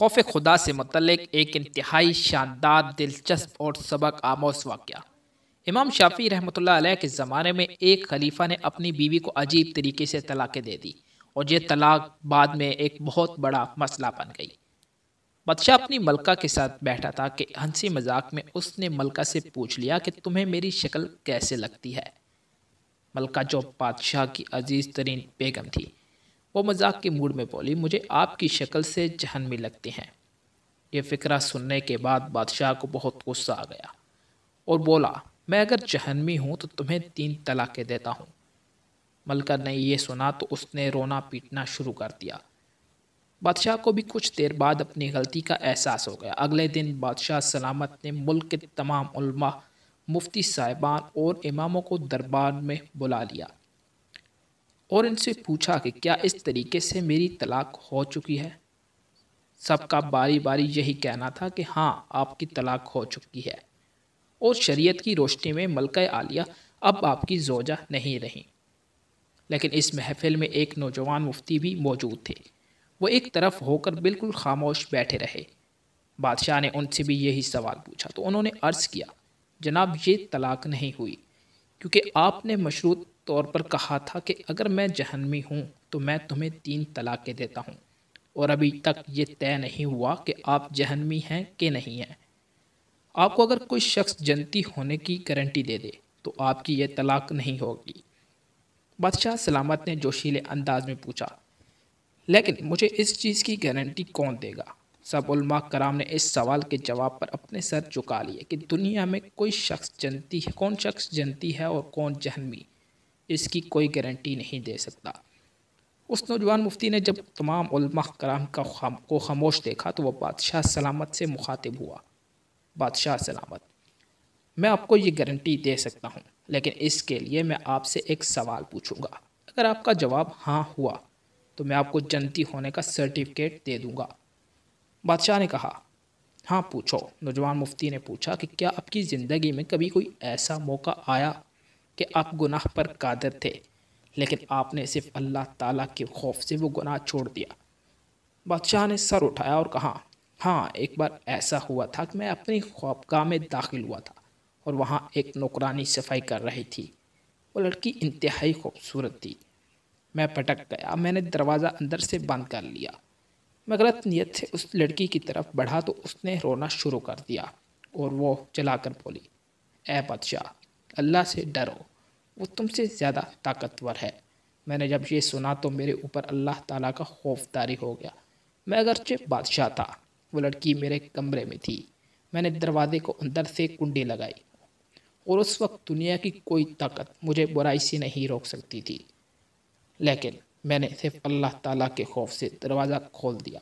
खौफ खुदा से मतलब एक इंतहाई शानदार दिलचस्प और सबक आमोस वाक़ इमाम शाफी रहमत के ज़माने में एक खलीफा ने अपनी बीवी को अजीब तरीके से तलाक़ें दे दी और ये तलाक बाद में एक बहुत बड़ा मसला बन गई बादशाह अपनी मलका के साथ बैठा था कि हंसी मजाक में उसने मलका से पूछ लिया कि तुम्हें मेरी शक्ल कैसे लगती है मलका जो बादशाह की अजीज़ तरीन बेगम थी वो मजाक के मूड में बोली मुझे आपकी शक्ल से जहन में हैं यह फिक्रा सुनने के बाद बादशाह को बहुत गुस्सा आ गया और बोला मैं अगर जहनमी हूँ तो तुम्हें तीन तलाक़ें देता हूँ मलका ने यह सुना तो उसने रोना पीटना शुरू कर दिया बादशाह को भी कुछ देर बाद अपनी गलती का एहसास हो गया अगले दिन बादशाह सलामत ने मुल्क के तमाम मुफ्ती साहिबान और इमामों को दरबार में बुला लिया और इनसे पूछा कि क्या इस तरीके से मेरी तलाक हो चुकी है सबका बारी बारी यही कहना था कि हाँ आपकी तलाक हो चुकी है और शरीयत की रोशनी में मलक आलिया अब आपकी जोजा नहीं रही लेकिन इस महफिल में एक नौजवान मुफ्ती भी मौजूद थे वो एक तरफ होकर बिल्कुल खामोश बैठे रहे बादशाह ने उनसे भी यही सवाल पूछा तो उन्होंने अर्ज़ किया जनाब ये तलाक नहीं हुई क्योंकि आपने मशरूत तौर पर कहा था कि अगर मैं जहनमी हूँ तो मैं तुम्हें तीन तलाक़ें देता हूँ और अभी तक ये तय नहीं हुआ कि आप जहनमी हैं कि नहीं हैं आपको अगर कोई शख्स जनती होने की गारंटी दे दे तो आपकी ये तलाक नहीं होगी बादशाह सलामत ने जोशीले अंदाज में पूछा लेकिन मुझे इस चीज़ की गारंटी कौन देगा सब उलमा कराम ने इस सवाल के जवाब पर अपने सर चुका लिए कि दुनिया में कोई शख्स जनती है कौन शख्स जनती है और कौन जहनमी इसकी कोई गारंटी नहीं दे सकता उस नौजवान मुफ्ती ने जब तमाम कराम का खाम, को खामोश देखा तो वह बादशाह सलामत से मुखातिब हुआ बादशाह सलामत मैं आपको ये गारंटी दे सकता हूँ लेकिन इसके लिए मैं आपसे एक सवाल पूछूंगा अगर आपका जवाब हाँ हुआ तो मैं आपको जनती होने का सर्टिफिकेट दे दूँगा बादशाह ने कहा हाँ पूछो नौजवान मुफ्ती ने पूछा कि क्या आपकी ज़िंदगी में कभी कोई ऐसा मौका आया कि आप गुनाह पर कादर थे लेकिन आपने सिर्फ अल्लाह ताला के खौफ से वो गुनाह छोड़ दिया बादशाह ने सर उठाया और कहा हाँ एक बार ऐसा हुआ था कि मैं अपनी ख्वाबगाह में दाखिल हुआ था और वहाँ एक नौकरानी सफाई कर रही थी वो लड़की इंतहाई खूबसूरत थी मैं पटक गया मैंने दरवाज़ा अंदर से बंद कर लिया मैं गलत नीयत से उस लड़की की तरफ बढ़ा तो उसने रोना शुरू कर दिया और वो चलाकर बोली ए बादशाह अल्लाह से डरो वो तुमसे ज़्यादा ताकतवर है मैंने जब ये सुना तो मेरे ऊपर अल्लाह ताला का खौफ तारी हो गया मैं अगरचे बादशाह था वो लड़की मेरे कमरे में थी मैंने दरवाजे को अंदर से कुंडी लगाई और उस वक्त दुनिया की कोई ताकत मुझे बुराई से नहीं रोक सकती थी लेकिन मैंने सिर्फ अल्लाह ताला के खौफ से दरवाज़ा खोल दिया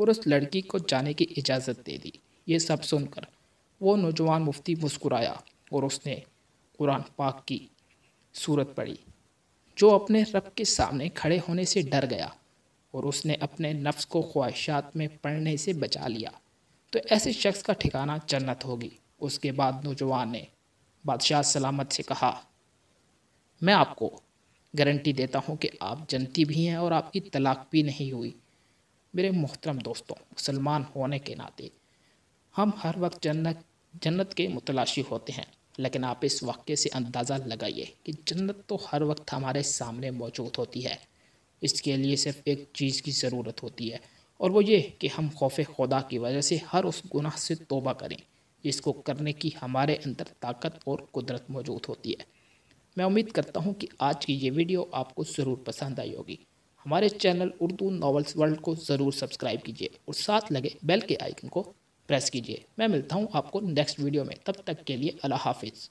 और उस लड़की को जाने की इजाज़त दे दी ये सब सुनकर वो नौजवान मुफ्ती मुस्कुराया और उसने कुरान पाक की सूरत पढ़ी जो अपने रब के सामने खड़े होने से डर गया और उसने अपने नफ्स को ख्वाहिशात में पढ़ने से बचा लिया तो ऐसे शख्स का ठिकाना जन्नत होगी उसके बाद नौजवान ने बादशाह सलामत से कहा मैं आपको गारंटी देता हूँ कि आप जनती भी हैं और आपकी तलाक भी नहीं हुई मेरे मोहतरम दोस्तों मुसलमान होने के नाते हम हर वक्त जन्नत जन्नत के मुतलाशी होते हैं लेकिन आप इस वाक्य से अंदाज़ा लगाइए कि जन्नत तो हर वक्त हमारे सामने मौजूद होती है इसके लिए सिर्फ एक चीज़ की ज़रूरत होती है और वो ये कि हम खौफ खुदा की वजह से हर उस गुनाह से तोबा करें जिसको करने की हमारे अंदर ताकत और कुदरत मौजूद होती है मैं उम्मीद करता हूँ कि आज की ये वीडियो आपको ज़रूर पसंद आई होगी हमारे चैनल उर्दू नावल्स वर्ल्ड को ज़रूर सब्सक्राइब कीजिए और साथ लगे बेल के आइकन को प्रेस कीजिए मैं मिलता हूँ आपको नेक्स्ट वीडियो में तब तक के लिए अल्लाह हाफिज़